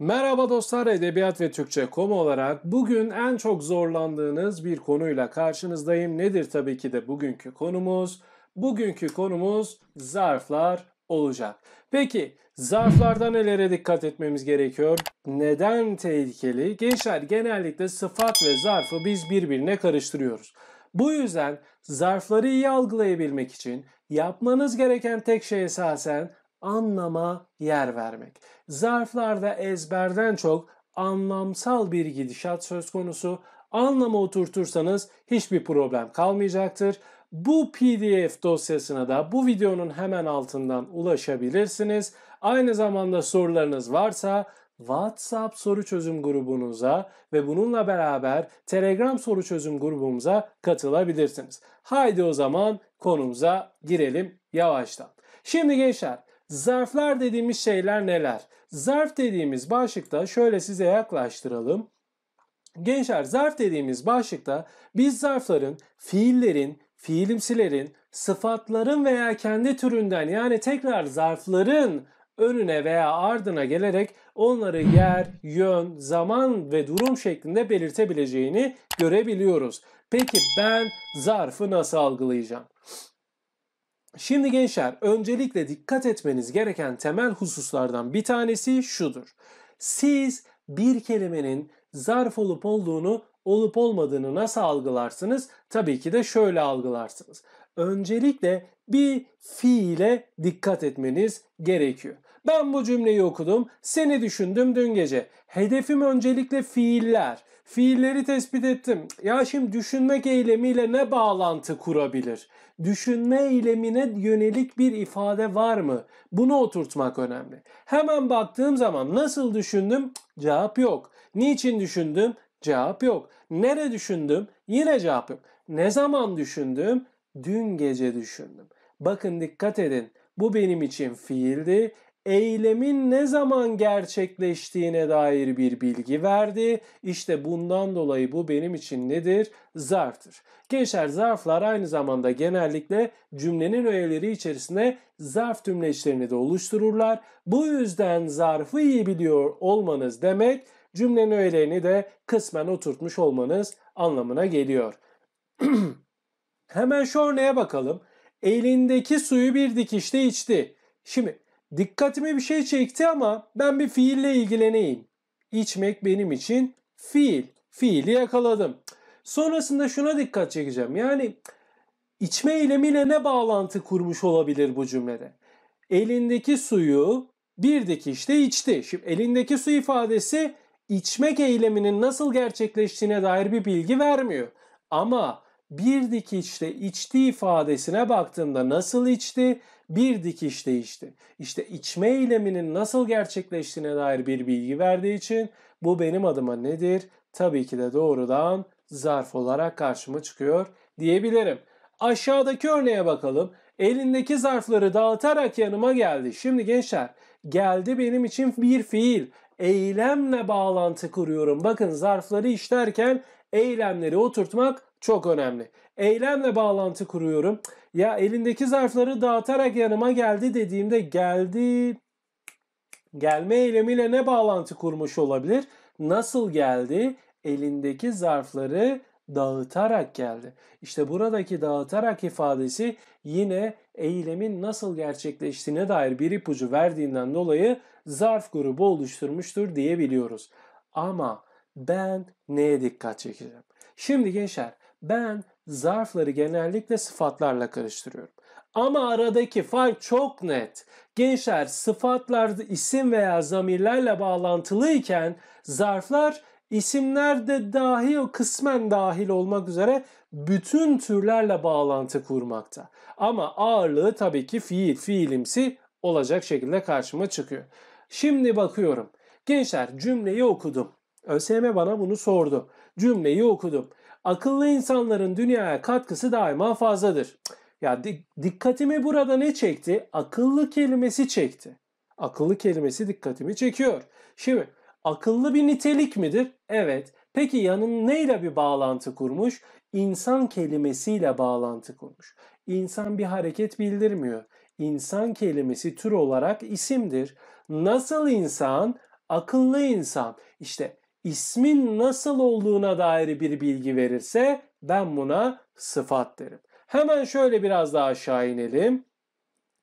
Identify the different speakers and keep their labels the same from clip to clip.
Speaker 1: Merhaba dostlar Edebiyat ve Türkçe.com olarak bugün en çok zorlandığınız bir konuyla karşınızdayım. Nedir tabii ki de bugünkü konumuz? Bugünkü konumuz zarflar olacak. Peki zarflarda nelere dikkat etmemiz gerekiyor? Neden tehlikeli? Gençler genellikle sıfat ve zarfı biz birbirine karıştırıyoruz. Bu yüzden zarfları iyi algılayabilmek için yapmanız gereken tek şey esasen anlama yer vermek. Zarflarda ezberden çok anlamsal bir gidişat söz konusu. Anlama oturtursanız hiçbir problem kalmayacaktır. Bu PDF dosyasına da bu videonun hemen altından ulaşabilirsiniz. Aynı zamanda sorularınız varsa WhatsApp soru çözüm grubunuza ve bununla beraber Telegram soru çözüm grubumuza katılabilirsiniz. Haydi o zaman konumuza girelim yavaştan. Şimdi gençler Zarflar dediğimiz şeyler neler? Zarf dediğimiz başlıkta şöyle size yaklaştıralım. Gençler zarf dediğimiz başlıkta biz zarfların, fiillerin, fiilimsilerin, sıfatların veya kendi türünden yani tekrar zarfların önüne veya ardına gelerek onları yer, yön, zaman ve durum şeklinde belirtebileceğini görebiliyoruz. Peki ben zarfı nasıl algılayacağım? Şimdi gençler öncelikle dikkat etmeniz gereken temel hususlardan bir tanesi şudur. Siz bir kelimenin zarf olup olduğunu olup olmadığını nasıl algılarsınız? Tabii ki de şöyle algılarsınız. Öncelikle bir fiile dikkat etmeniz gerekiyor. Ben bu cümleyi okudum, seni düşündüm dün gece. Hedefim öncelikle fiiller. Fiilleri tespit ettim. Ya şimdi düşünmek eylemiyle ne bağlantı kurabilir? Düşünme eylemine yönelik bir ifade var mı? Bunu oturtmak önemli. Hemen baktığım zaman nasıl düşündüm? Cevap yok. Niçin düşündüm? Cevap yok. Nere düşündüm? Yine cevap yok. Ne zaman düşündüm? Dün gece düşündüm. Bakın dikkat edin. Bu benim için fiildi eylemin ne zaman gerçekleştiğine dair bir bilgi verdi. İşte bundan dolayı bu benim için nedir? Zarftır. Gençler zarflar aynı zamanda genellikle cümlenin öğeleri içerisinde zarf tümleçlerini de oluştururlar. Bu yüzden zarfı iyi biliyor olmanız demek cümlenin öğelerini de kısmen oturtmuş olmanız anlamına geliyor. Hemen şu örneğe bakalım. Elindeki suyu bir dikişte içti. Şimdi Dikkatimi bir şey çekti ama ben bir fiille ilgileneyim. İçmek benim için fiil. Fiili yakaladım. Sonrasında şuna dikkat çekeceğim. Yani içme eylemiyle ne bağlantı kurmuş olabilir bu cümlede? Elindeki suyu bir dikişte içti. Şimdi elindeki su ifadesi içmek eyleminin nasıl gerçekleştiğine dair bir bilgi vermiyor. Ama bir dikişte içti ifadesine baktığımda nasıl içti? Bir dikişte içti. İşte içme eyleminin nasıl gerçekleştiğine dair bir bilgi verdiği için bu benim adıma nedir? Tabii ki de doğrudan zarf olarak karşıma çıkıyor diyebilirim. Aşağıdaki örneğe bakalım. Elindeki zarfları dağıtarak yanıma geldi. Şimdi gençler geldi benim için bir fiil. Eylemle bağlantı kuruyorum. Bakın zarfları işlerken eylemleri oturtmak çok önemli. Eylemle bağlantı kuruyorum. Ya elindeki zarfları dağıtarak yanıma geldi dediğimde geldi gelme eylemiyle ne bağlantı kurmuş olabilir? Nasıl geldi? Elindeki zarfları dağıtarak geldi. İşte buradaki dağıtarak ifadesi yine eylemin nasıl gerçekleştiğine dair bir ipucu verdiğinden dolayı zarf grubu oluşturmuştur diyebiliyoruz. Ama ben neye dikkat çekeceğim? Şimdi gençler ben zarfları genellikle sıfatlarla karıştırıyorum. Ama aradaki fark çok net. Gençler sıfatlar isim veya zamirlerle bağlantılı iken zarflar isimler de dahil o kısmen dahil olmak üzere bütün türlerle bağlantı kurmakta. Ama ağırlığı tabii ki fiil, fiilimsi olacak şekilde karşıma çıkıyor. Şimdi bakıyorum. Gençler cümleyi okudum. ÖSYM bana bunu sordu. Cümleyi okudum akıllı insanların dünyaya katkısı daima fazladır. Ya di- dikkatimi burada ne çekti? Akıllı kelimesi çekti. Akıllı kelimesi dikkatimi çekiyor. Şimdi akıllı bir nitelik midir? Evet. Peki yanın neyle bir bağlantı kurmuş? İnsan kelimesiyle bağlantı kurmuş. İnsan bir hareket bildirmiyor. İnsan kelimesi tür olarak isimdir. Nasıl insan? Akıllı insan. İşte ismin nasıl olduğuna dair bir bilgi verirse ben buna sıfat derim. Hemen şöyle biraz daha aşağı inelim.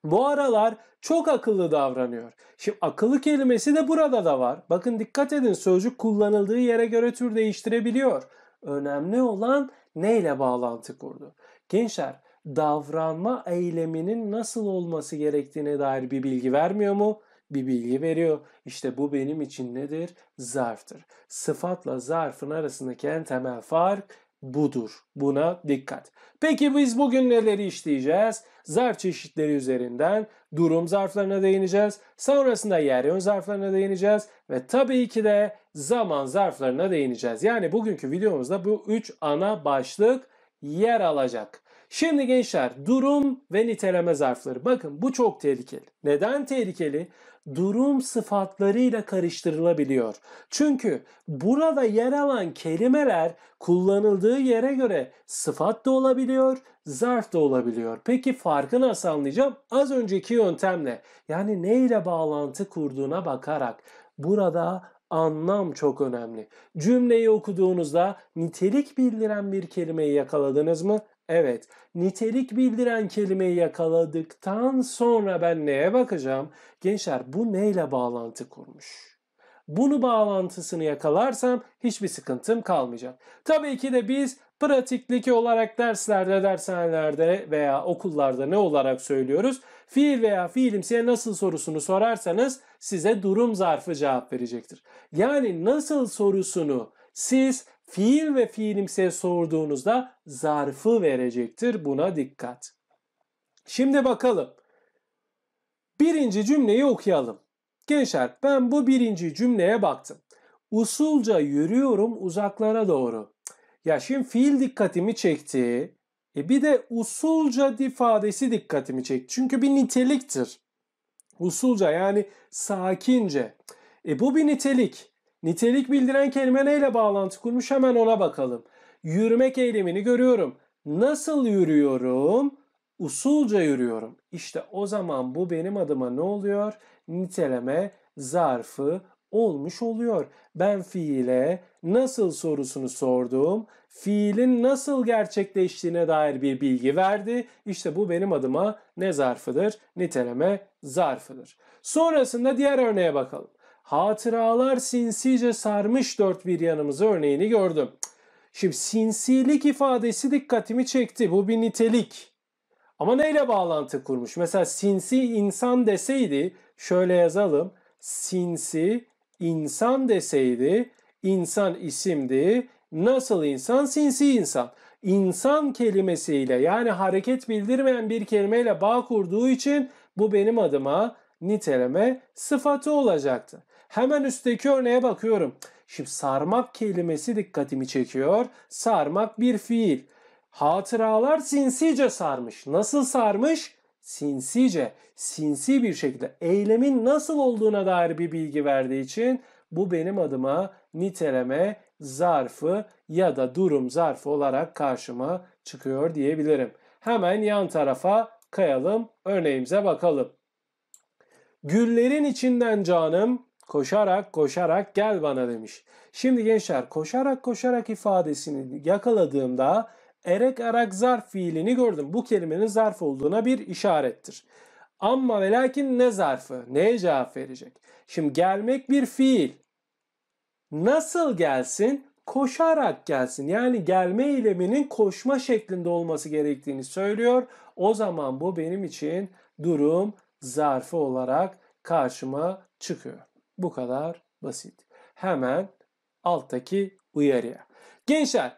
Speaker 1: Bu aralar çok akıllı davranıyor. Şimdi akıllı kelimesi de burada da var. Bakın dikkat edin sözcük kullanıldığı yere göre tür değiştirebiliyor. Önemli olan neyle bağlantı kurdu? Gençler davranma eyleminin nasıl olması gerektiğine dair bir bilgi vermiyor mu? bir bilgi veriyor. İşte bu benim için nedir? Zarftır. Sıfatla zarfın arasındaki en temel fark budur. Buna dikkat. Peki biz bugün neleri işleyeceğiz? Zarf çeşitleri üzerinden durum zarflarına değineceğiz. Sonrasında yer yön zarflarına değineceğiz. Ve tabii ki de zaman zarflarına değineceğiz. Yani bugünkü videomuzda bu 3 ana başlık yer alacak. Şimdi gençler durum ve niteleme zarfları. Bakın bu çok tehlikeli. Neden tehlikeli? durum sıfatlarıyla karıştırılabiliyor. Çünkü burada yer alan kelimeler kullanıldığı yere göre sıfat da olabiliyor, zarf da olabiliyor. Peki farkı nasıl anlayacağım? Az önceki yöntemle yani ne ile bağlantı kurduğuna bakarak burada anlam çok önemli. Cümleyi okuduğunuzda nitelik bildiren bir kelimeyi yakaladınız mı? Evet, nitelik bildiren kelimeyi yakaladıktan sonra ben neye bakacağım? Gençler bu neyle bağlantı kurmuş? Bunu bağlantısını yakalarsam hiçbir sıkıntım kalmayacak. Tabii ki de biz pratiklik olarak derslerde, dershanelerde veya okullarda ne olarak söylüyoruz? Fiil veya fiilimsiye nasıl sorusunu sorarsanız size durum zarfı cevap verecektir. Yani nasıl sorusunu siz fiil ve fiilimse sorduğunuzda zarfı verecektir. Buna dikkat. Şimdi bakalım. Birinci cümleyi okuyalım. Gençler ben bu birinci cümleye baktım. Usulca yürüyorum uzaklara doğru. Ya şimdi fiil dikkatimi çekti. E bir de usulca ifadesi dikkatimi çekti. Çünkü bir niteliktir. Usulca yani sakince. E bu bir nitelik. Nitelik bildiren kelime neyle bağlantı kurmuş hemen ona bakalım. Yürümek eylemini görüyorum. Nasıl yürüyorum? Usulca yürüyorum. İşte o zaman bu benim adıma ne oluyor? Niteleme zarfı olmuş oluyor. Ben fiile nasıl sorusunu sordum. Fiilin nasıl gerçekleştiğine dair bir bilgi verdi. İşte bu benim adıma ne zarfıdır? Niteleme zarfıdır. Sonrasında diğer örneğe bakalım. Hatıralar sinsice sarmış dört bir yanımızı örneğini gördüm. Şimdi sinsilik ifadesi dikkatimi çekti. Bu bir nitelik. Ama neyle bağlantı kurmuş? Mesela sinsi insan deseydi şöyle yazalım. Sinsi insan deseydi insan isimdi. Nasıl insan? Sinsi insan. İnsan kelimesiyle yani hareket bildirmeyen bir kelimeyle bağ kurduğu için bu benim adıma niteleme sıfatı olacaktı. Hemen üstteki örneğe bakıyorum. Şimdi sarmak kelimesi dikkatimi çekiyor. Sarmak bir fiil. Hatıralar sinsice sarmış. Nasıl sarmış? Sinsice, sinsi bir şekilde eylemin nasıl olduğuna dair bir bilgi verdiği için bu benim adıma niteleme zarfı ya da durum zarfı olarak karşıma çıkıyor diyebilirim. Hemen yan tarafa kayalım, örneğimize bakalım. Güllerin içinden canım Koşarak koşarak gel bana demiş. Şimdi gençler koşarak koşarak ifadesini yakaladığımda erek arak zarf fiilini gördüm. Bu kelimenin zarf olduğuna bir işarettir. Ama ve lakin ne zarfı? Neye cevap verecek? Şimdi gelmek bir fiil. Nasıl gelsin? Koşarak gelsin. Yani gelme eyleminin koşma şeklinde olması gerektiğini söylüyor. O zaman bu benim için durum zarfı olarak karşıma çıkıyor. Bu kadar basit. Hemen alttaki uyarıya. Gençler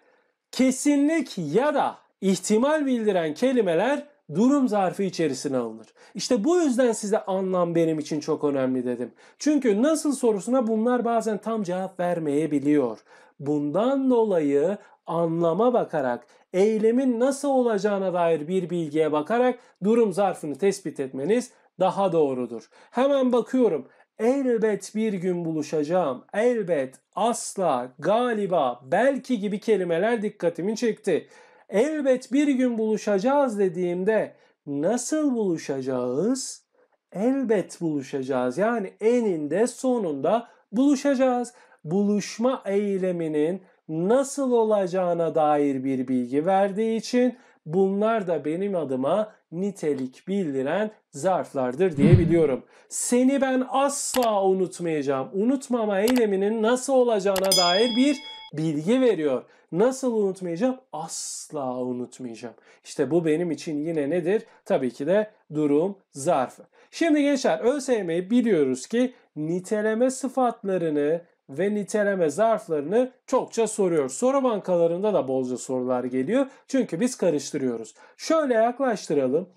Speaker 1: kesinlik ya da ihtimal bildiren kelimeler durum zarfı içerisine alınır. İşte bu yüzden size anlam benim için çok önemli dedim. Çünkü nasıl sorusuna bunlar bazen tam cevap vermeyebiliyor. Bundan dolayı anlama bakarak, eylemin nasıl olacağına dair bir bilgiye bakarak durum zarfını tespit etmeniz daha doğrudur. Hemen bakıyorum. Elbet bir gün buluşacağım. Elbet, asla, galiba, belki gibi kelimeler dikkatimi çekti. Elbet bir gün buluşacağız dediğimde nasıl buluşacağız? Elbet buluşacağız. Yani eninde sonunda buluşacağız. Buluşma eyleminin nasıl olacağına dair bir bilgi verdiği için bunlar da benim adıma nitelik bildiren zarflardır diyebiliyorum. Seni ben asla unutmayacağım. Unutmama eyleminin nasıl olacağına dair bir bilgi veriyor. Nasıl unutmayacağım? Asla unutmayacağım. İşte bu benim için yine nedir? Tabii ki de durum zarfı. Şimdi gençler ÖSYM'yi biliyoruz ki niteleme sıfatlarını ve niteleme zarflarını çokça soruyor. Soru bankalarında da bolca sorular geliyor. Çünkü biz karıştırıyoruz. Şöyle yaklaştıralım.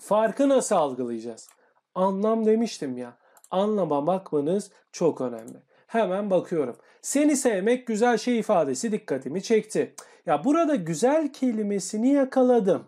Speaker 1: Farkı nasıl algılayacağız? Anlam demiştim ya. Anlama bakmanız çok önemli. Hemen bakıyorum. Seni sevmek güzel şey ifadesi dikkatimi çekti. Ya burada güzel kelimesini yakaladım.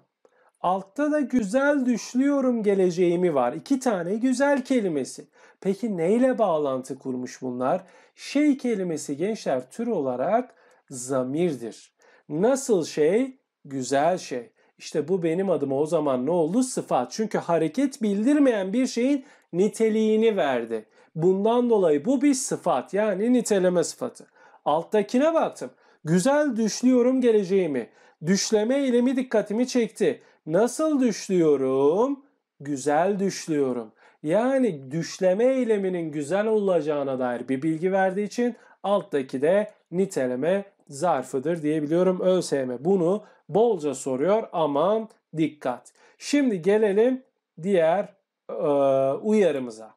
Speaker 1: Altta da güzel düşlüyorum geleceğimi var. İki tane güzel kelimesi. Peki neyle bağlantı kurmuş bunlar? Şey kelimesi gençler tür olarak zamirdir. Nasıl şey? Güzel şey. İşte bu benim adıma o zaman ne oldu? Sıfat. Çünkü hareket bildirmeyen bir şeyin niteliğini verdi. Bundan dolayı bu bir sıfat yani niteleme sıfatı. Alttakine baktım. Güzel düşlüyorum geleceğimi. Düşleme eylemi dikkatimi çekti. Nasıl düşlüyorum? Güzel düşlüyorum yani düşleme eyleminin güzel olacağına dair bir bilgi verdiği için alttaki de niteleme zarfıdır diyebiliyorum ÖSYM. Bunu bolca soruyor aman dikkat. Şimdi gelelim diğer e, uyarımıza.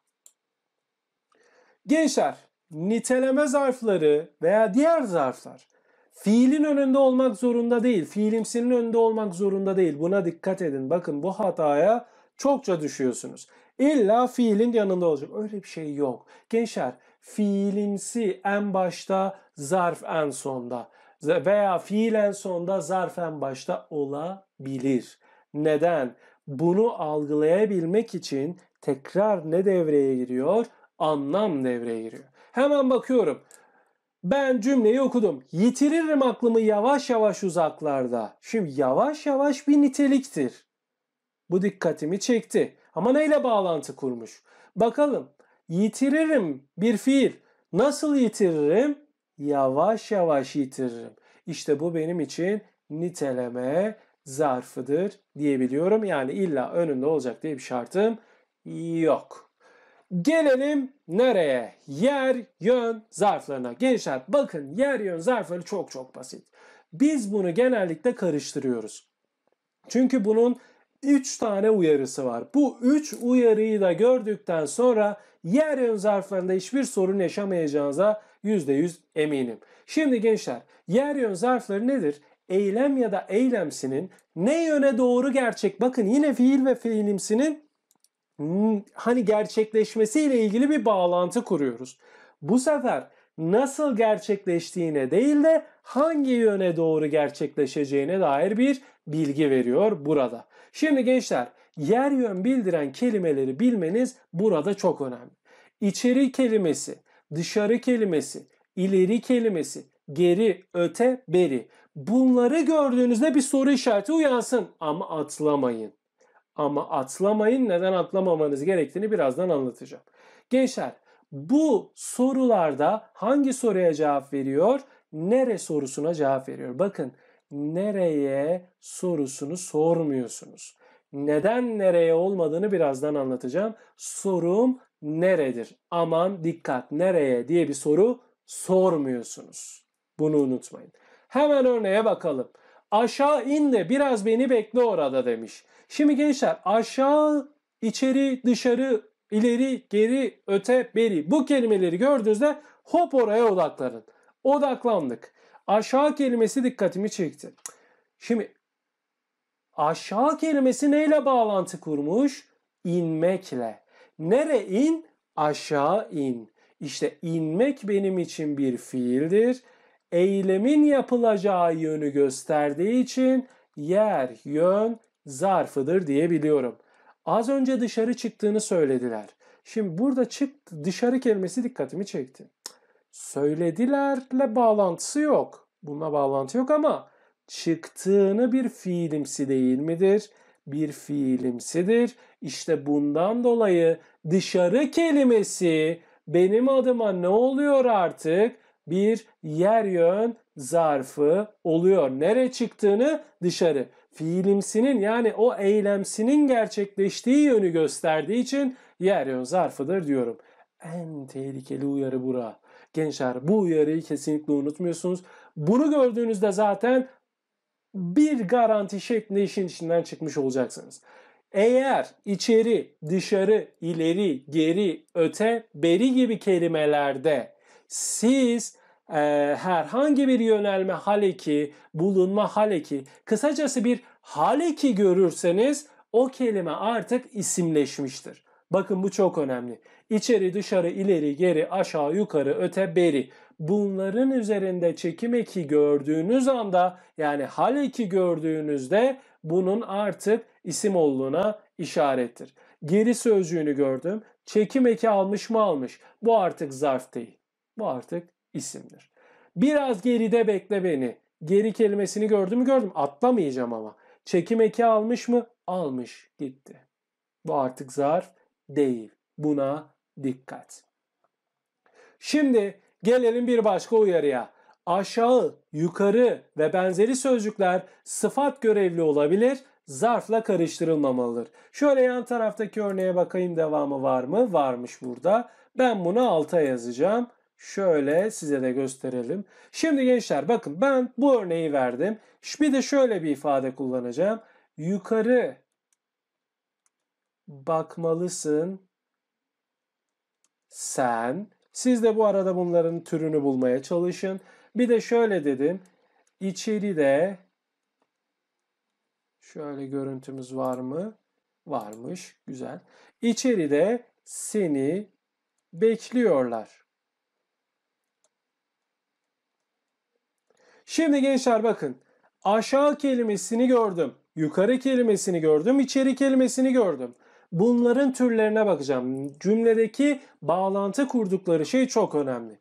Speaker 1: Gençler niteleme zarfları veya diğer zarflar fiilin önünde olmak zorunda değil. Fiilimsinin önünde olmak zorunda değil. Buna dikkat edin. Bakın bu hataya çokça düşüyorsunuz. İlla fiilin yanında olacak. Öyle bir şey yok. Gençler fiilimsi en başta zarf en sonda veya fiilen sonda zarf en başta olabilir. Neden? Bunu algılayabilmek için tekrar ne devreye giriyor? Anlam devreye giriyor. Hemen bakıyorum. Ben cümleyi okudum. Yitiririm aklımı yavaş yavaş uzaklarda. Şimdi yavaş yavaş bir niteliktir. Bu dikkatimi çekti. Ama neyle bağlantı kurmuş? Bakalım. Yitiririm bir fiil. Nasıl yitiririm? Yavaş yavaş yitiririm. İşte bu benim için niteleme zarfıdır diyebiliyorum. Yani illa önünde olacak diye bir şartım yok. Gelelim nereye? Yer, yön zarflarına. Gençler bakın yer, yön zarfları çok çok basit. Biz bunu genellikle karıştırıyoruz. Çünkü bunun 3 tane uyarısı var. Bu 3 uyarıyı da gördükten sonra yer yön zarflarında hiçbir sorun yaşamayacağınıza %100 eminim. Şimdi gençler yer yön zarfları nedir? Eylem ya da eylemsinin ne yöne doğru gerçek? Bakın yine fiil ve fiilimsinin hani gerçekleşmesiyle ilgili bir bağlantı kuruyoruz. Bu sefer nasıl gerçekleştiğine değil de hangi yöne doğru gerçekleşeceğine dair bir bilgi veriyor burada. Şimdi gençler yer yön bildiren kelimeleri bilmeniz burada çok önemli. İçeri kelimesi, dışarı kelimesi, ileri kelimesi, geri, öte, beri. Bunları gördüğünüzde bir soru işareti uyansın ama atlamayın. Ama atlamayın neden atlamamanız gerektiğini birazdan anlatacağım. Gençler bu sorularda hangi soruya cevap veriyor? Nere sorusuna cevap veriyor? Bakın nereye sorusunu sormuyorsunuz. Neden nereye olmadığını birazdan anlatacağım. Sorum neredir? Aman dikkat nereye diye bir soru sormuyorsunuz. Bunu unutmayın. Hemen örneğe bakalım. Aşağı in de biraz beni bekle orada demiş. Şimdi gençler aşağı, içeri, dışarı, ileri, geri, öte, beri bu kelimeleri gördüğünüzde hop oraya odaklanın. Odaklandık aşağı kelimesi dikkatimi çekti. Şimdi aşağı kelimesi neyle bağlantı kurmuş? İnmekle. Nere in? Aşağı in. İşte inmek benim için bir fiildir. Eylemin yapılacağı yönü gösterdiği için yer, yön, zarfıdır diyebiliyorum. Az önce dışarı çıktığını söylediler. Şimdi burada çık dışarı kelimesi dikkatimi çekti söyledilerle bağlantısı yok. Bununla bağlantı yok ama çıktığını bir fiilimsi değil midir? Bir fiilimsidir. İşte bundan dolayı dışarı kelimesi benim adıma ne oluyor artık? Bir yer yön zarfı oluyor. Nere çıktığını dışarı. Fiilimsinin yani o eylemsinin gerçekleştiği yönü gösterdiği için yer yön zarfıdır diyorum. En tehlikeli uyarı bura. Gençler bu uyarıyı kesinlikle unutmuyorsunuz. Bunu gördüğünüzde zaten bir garanti şeklinde işin içinden çıkmış olacaksınız. Eğer içeri, dışarı, ileri, geri, öte, beri gibi kelimelerde siz e, herhangi bir yönelme haleki, bulunma haleki, kısacası bir haleki görürseniz o kelime artık isimleşmiştir. Bakın bu çok önemli. İçeri dışarı ileri geri aşağı yukarı öte beri bunların üzerinde çekim eki gördüğünüz anda yani hal eki gördüğünüzde bunun artık isim olduğuna işarettir. Geri sözcüğünü gördüm. Çekim eki almış mı almış. Bu artık zarf değil. Bu artık isimdir. Biraz geride bekle beni. Geri kelimesini gördüm mü gördüm. Atlamayacağım ama. Çekim eki almış mı? Almış gitti. Bu artık zarf değil. Buna dikkat. Şimdi gelelim bir başka uyarıya. Aşağı, yukarı ve benzeri sözcükler sıfat görevli olabilir, zarfla karıştırılmamalıdır. Şöyle yan taraftaki örneğe bakayım devamı var mı? Varmış burada. Ben bunu alta yazacağım. Şöyle size de gösterelim. Şimdi gençler bakın ben bu örneği verdim. Bir de şöyle bir ifade kullanacağım. Yukarı bakmalısın sen. Siz de bu arada bunların türünü bulmaya çalışın. Bir de şöyle dedim. de, şöyle görüntümüz var mı? Varmış. Güzel. İçeri de seni bekliyorlar. Şimdi gençler bakın. Aşağı kelimesini gördüm. Yukarı kelimesini gördüm. içeri kelimesini gördüm bunların türlerine bakacağım. Cümledeki bağlantı kurdukları şey çok önemli.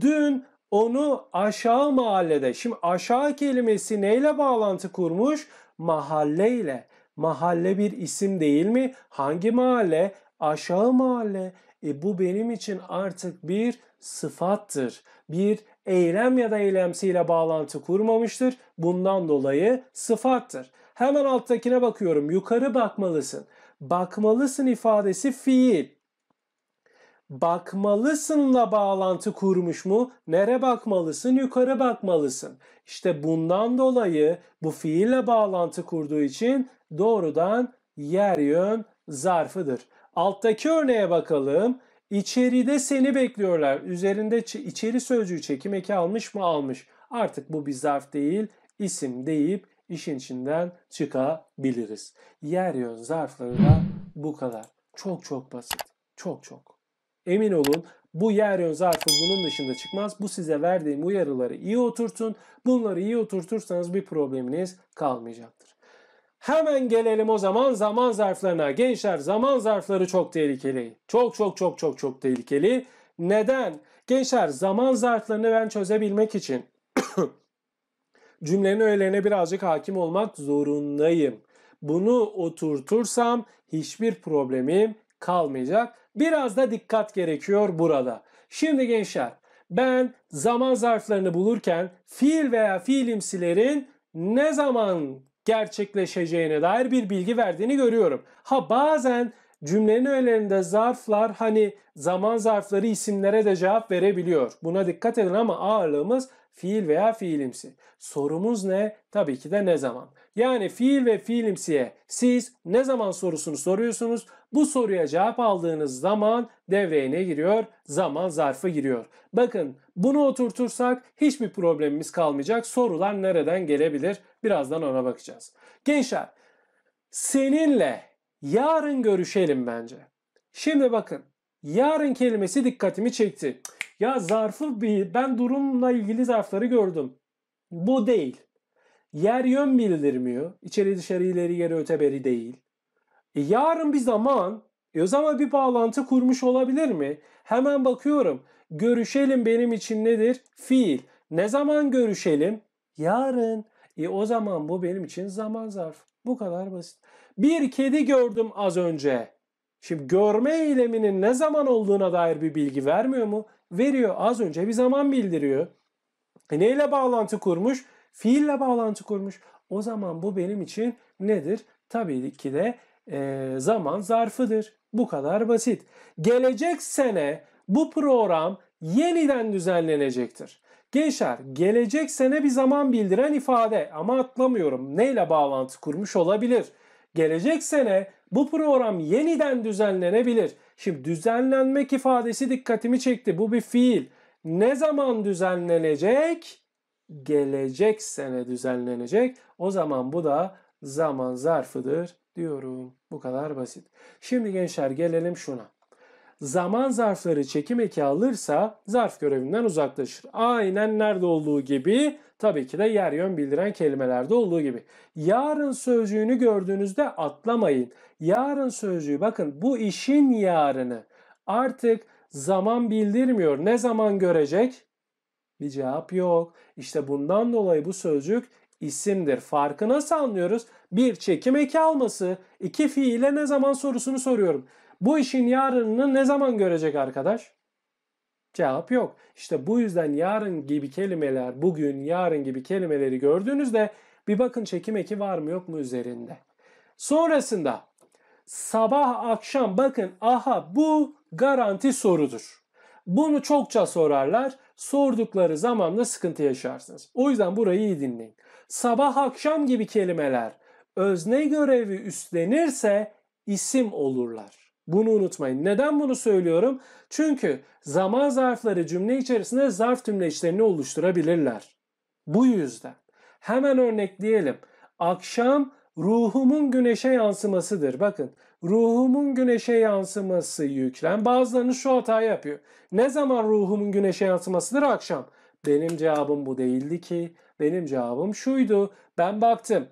Speaker 1: Dün onu aşağı mahallede. Şimdi aşağı kelimesi neyle bağlantı kurmuş? Mahalleyle. Mahalle bir isim değil mi? Hangi mahalle? Aşağı mahalle. E bu benim için artık bir sıfattır. Bir eylem ya da eylemsiyle bağlantı kurmamıştır. Bundan dolayı sıfattır. Hemen alttakine bakıyorum. Yukarı bakmalısın bakmalısın ifadesi fiil. Bakmalısınla bağlantı kurmuş mu? Nere bakmalısın? Yukarı bakmalısın. İşte bundan dolayı bu fiille bağlantı kurduğu için doğrudan yer yön zarfıdır. Alttaki örneğe bakalım. İçeride seni bekliyorlar. Üzerinde içeri sözcüğü çekim eki almış mı? Almış. Artık bu bir zarf değil, isim deyip işin içinden çıkabiliriz. Yer yön zarfları da bu kadar. Çok çok basit. Çok çok. Emin olun bu yer yön zarfı bunun dışında çıkmaz. Bu size verdiğim uyarıları iyi oturtun. Bunları iyi oturtursanız bir probleminiz kalmayacaktır. Hemen gelelim o zaman zaman zarflarına. Gençler zaman zarfları çok tehlikeli. Çok çok çok çok çok tehlikeli. Neden? Gençler zaman zarflarını ben çözebilmek için cümlenin öğelerine birazcık hakim olmak zorundayım. Bunu oturtursam hiçbir problemim kalmayacak. Biraz da dikkat gerekiyor burada. Şimdi gençler ben zaman zarflarını bulurken fiil veya fiilimsilerin ne zaman gerçekleşeceğine dair bir bilgi verdiğini görüyorum. Ha bazen cümlenin öğelerinde zarflar hani zaman zarfları isimlere de cevap verebiliyor. Buna dikkat edin ama ağırlığımız fiil veya fiilimsi. Sorumuz ne? Tabii ki de ne zaman. Yani fiil ve fiilimsiye siz ne zaman sorusunu soruyorsunuz. Bu soruya cevap aldığınız zaman devreye ne giriyor? Zaman zarfı giriyor. Bakın bunu oturtursak hiçbir problemimiz kalmayacak. Sorular nereden gelebilir? Birazdan ona bakacağız. Gençler seninle yarın görüşelim bence. Şimdi bakın yarın kelimesi dikkatimi çekti. Ya zarfı bir ben durumla ilgili zarfları gördüm. Bu değil. Yer yön bildirmiyor. İçeri dışarı ileri geri öteberi değil. E yarın bir zaman e o zaman bir bağlantı kurmuş olabilir mi? Hemen bakıyorum. Görüşelim benim için nedir? Fiil. Ne zaman görüşelim? Yarın. E o zaman bu benim için zaman zarf. Bu kadar basit. Bir kedi gördüm az önce. Şimdi görme eyleminin ne zaman olduğuna dair bir bilgi vermiyor mu? veriyor. Az önce bir zaman bildiriyor. E neyle bağlantı kurmuş? Fiille bağlantı kurmuş. O zaman bu benim için nedir? Tabii ki de e, zaman zarfıdır. Bu kadar basit. Gelecek sene bu program yeniden düzenlenecektir. Gençler gelecek sene bir zaman bildiren ifade ama atlamıyorum. Neyle bağlantı kurmuş olabilir? Gelecek sene bu program yeniden düzenlenebilir. Şimdi düzenlenmek ifadesi dikkatimi çekti. Bu bir fiil. Ne zaman düzenlenecek? Gelecek sene düzenlenecek. O zaman bu da zaman zarfıdır diyorum. Bu kadar basit. Şimdi gençler gelelim şuna zaman zarfları çekim eki alırsa zarf görevinden uzaklaşır. Aynen nerede olduğu gibi tabii ki de yer yön bildiren kelimelerde olduğu gibi. Yarın sözcüğünü gördüğünüzde atlamayın. Yarın sözcüğü bakın bu işin yarını artık zaman bildirmiyor. Ne zaman görecek? Bir cevap yok. İşte bundan dolayı bu sözcük isimdir. Farkı nasıl anlıyoruz? Bir çekim eki alması, iki fiile ne zaman sorusunu soruyorum. Bu işin yarınını ne zaman görecek arkadaş? Cevap yok. İşte bu yüzden yarın gibi kelimeler, bugün, yarın gibi kelimeleri gördüğünüzde bir bakın çekim eki var mı yok mu üzerinde. Sonrasında sabah akşam bakın aha bu garanti sorudur. Bunu çokça sorarlar. Sordukları zaman da sıkıntı yaşarsınız. O yüzden burayı iyi dinleyin. Sabah akşam gibi kelimeler özne görevi üstlenirse isim olurlar. Bunu unutmayın. Neden bunu söylüyorum? Çünkü zaman zarfları cümle içerisinde zarf tümleçlerini oluşturabilirler. Bu yüzden. Hemen örnekleyelim. Akşam ruhumun güneşe yansımasıdır. Bakın ruhumun güneşe yansıması yüklem. Bazılarınız şu hata yapıyor. Ne zaman ruhumun güneşe yansımasıdır? Akşam. Benim cevabım bu değildi ki. Benim cevabım şuydu. Ben baktım.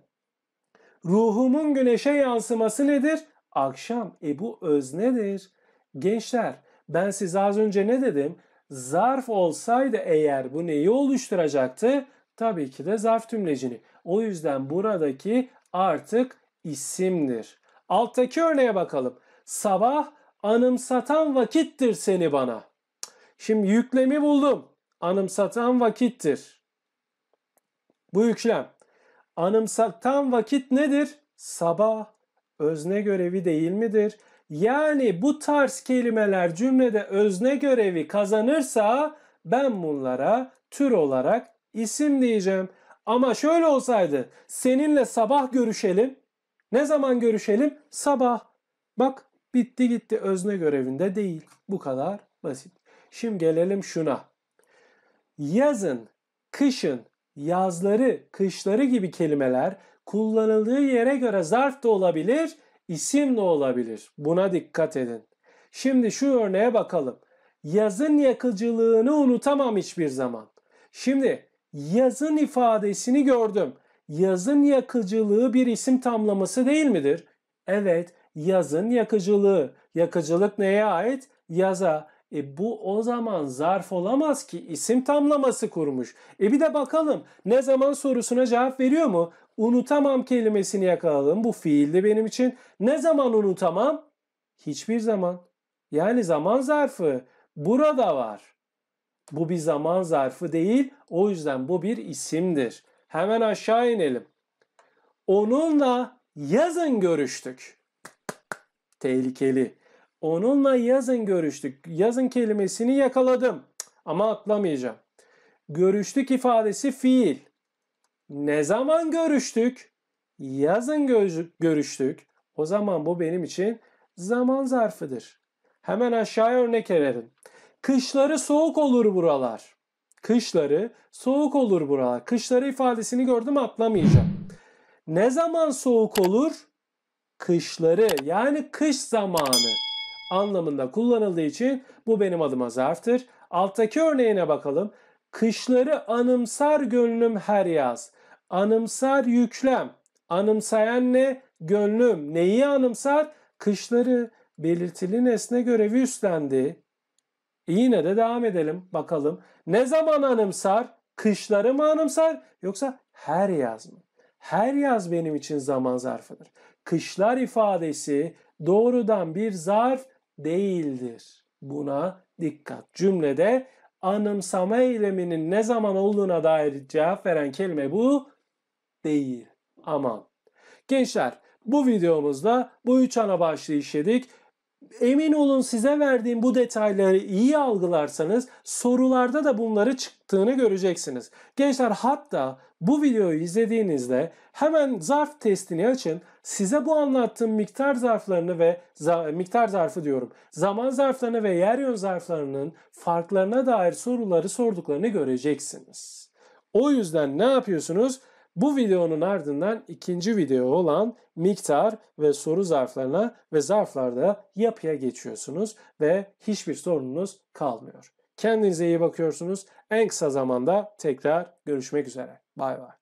Speaker 1: Ruhumun güneşe yansıması nedir? Akşam. E bu nedir Gençler ben size az önce ne dedim? Zarf olsaydı eğer bu neyi oluşturacaktı? Tabii ki de zarf tümlecini. O yüzden buradaki artık isimdir. Alttaki örneğe bakalım. Sabah anımsatan vakittir seni bana. Şimdi yüklemi buldum. Anımsatan vakittir. Bu yüklem. Anımsatan vakit nedir? Sabah özne görevi değil midir? Yani bu tarz kelimeler cümlede özne görevi kazanırsa ben bunlara tür olarak isim diyeceğim. Ama şöyle olsaydı seninle sabah görüşelim. Ne zaman görüşelim? Sabah. Bak bitti gitti özne görevinde değil. Bu kadar basit. Şimdi gelelim şuna. Yazın, kışın, yazları, kışları gibi kelimeler kullanıldığı yere göre zarf da olabilir, isim de olabilir. Buna dikkat edin. Şimdi şu örneğe bakalım. Yazın yakıcılığını unutamam hiçbir zaman. Şimdi yazın ifadesini gördüm. Yazın yakıcılığı bir isim tamlaması değil midir? Evet, yazın yakıcılığı. Yakıcılık neye ait? Yaza. E bu o zaman zarf olamaz ki isim tamlaması kurmuş. E bir de bakalım ne zaman sorusuna cevap veriyor mu? unutamam kelimesini yakaladım. Bu fiildi benim için. Ne zaman unutamam? Hiçbir zaman. Yani zaman zarfı burada var. Bu bir zaman zarfı değil. O yüzden bu bir isimdir. Hemen aşağı inelim. Onunla yazın görüştük. Tehlikeli. Onunla yazın görüştük. Yazın kelimesini yakaladım. Ama atlamayacağım. Görüştük ifadesi fiil. Ne zaman görüştük? Yazın görüştük. O zaman bu benim için zaman zarfıdır. Hemen aşağıya örnek verelim. Kışları soğuk olur buralar. Kışları soğuk olur buralar. Kışları ifadesini gördüm atlamayacağım. Ne zaman soğuk olur? Kışları yani kış zamanı anlamında kullanıldığı için bu benim adıma zarftır. Alttaki örneğine bakalım. Kışları anımsar gönlüm her yaz. Anımsar yüklem. Anımsayan ne? Gönlüm. Neyi anımsar? Kışları belirtili nesne görevi üstlendi. Yine de devam edelim bakalım. Ne zaman anımsar? Kışları mı anımsar yoksa her yaz mı? Her yaz benim için zaman zarfıdır. Kışlar ifadesi doğrudan bir zarf değildir. Buna dikkat. Cümlede anımsama eyleminin ne zaman olduğuna dair cevap veren kelime bu değil. Aman. Gençler bu videomuzda bu üç ana başlığı işledik. Emin olun size verdiğim bu detayları iyi algılarsanız sorularda da bunları çıktığını göreceksiniz. Gençler hatta bu videoyu izlediğinizde hemen zarf testini açın. Size bu anlattığım miktar zarflarını ve za, miktar zarfı diyorum. Zaman zarflarını ve yer yön zarflarının farklarına dair soruları sorduklarını göreceksiniz. O yüzden ne yapıyorsunuz? Bu videonun ardından ikinci video olan miktar ve soru zarflarına ve zarflarda yapıya geçiyorsunuz ve hiçbir sorununuz kalmıyor. Kendinize iyi bakıyorsunuz. En kısa zamanda tekrar görüşmek üzere. Bay bay.